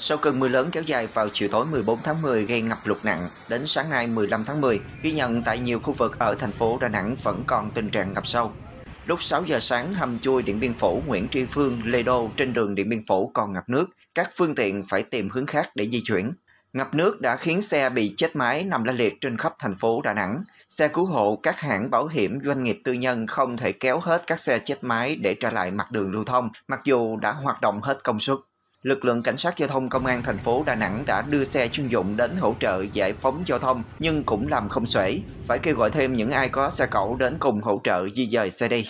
Sau cơn mưa lớn kéo dài vào chiều tối 14 tháng 10 gây ngập lụt nặng, đến sáng nay 15 tháng 10, ghi nhận tại nhiều khu vực ở thành phố Đà Nẵng vẫn còn tình trạng ngập sâu. Lúc 6 giờ sáng, hầm chui Điện Biên Phủ Nguyễn Tri Phương, Lê Đô trên đường Điện Biên Phủ còn ngập nước, các phương tiện phải tìm hướng khác để di chuyển. Ngập nước đã khiến xe bị chết máy nằm la liệt trên khắp thành phố Đà Nẵng. Xe cứu hộ, các hãng bảo hiểm, doanh nghiệp tư nhân không thể kéo hết các xe chết máy để trả lại mặt đường lưu thông, mặc dù đã hoạt động hết công suất lực lượng cảnh sát giao thông công an thành phố Đà Nẵng đã đưa xe chuyên dụng đến hỗ trợ giải phóng giao thông nhưng cũng làm không xuể, phải kêu gọi thêm những ai có xe cẩu đến cùng hỗ trợ di dời xe đi.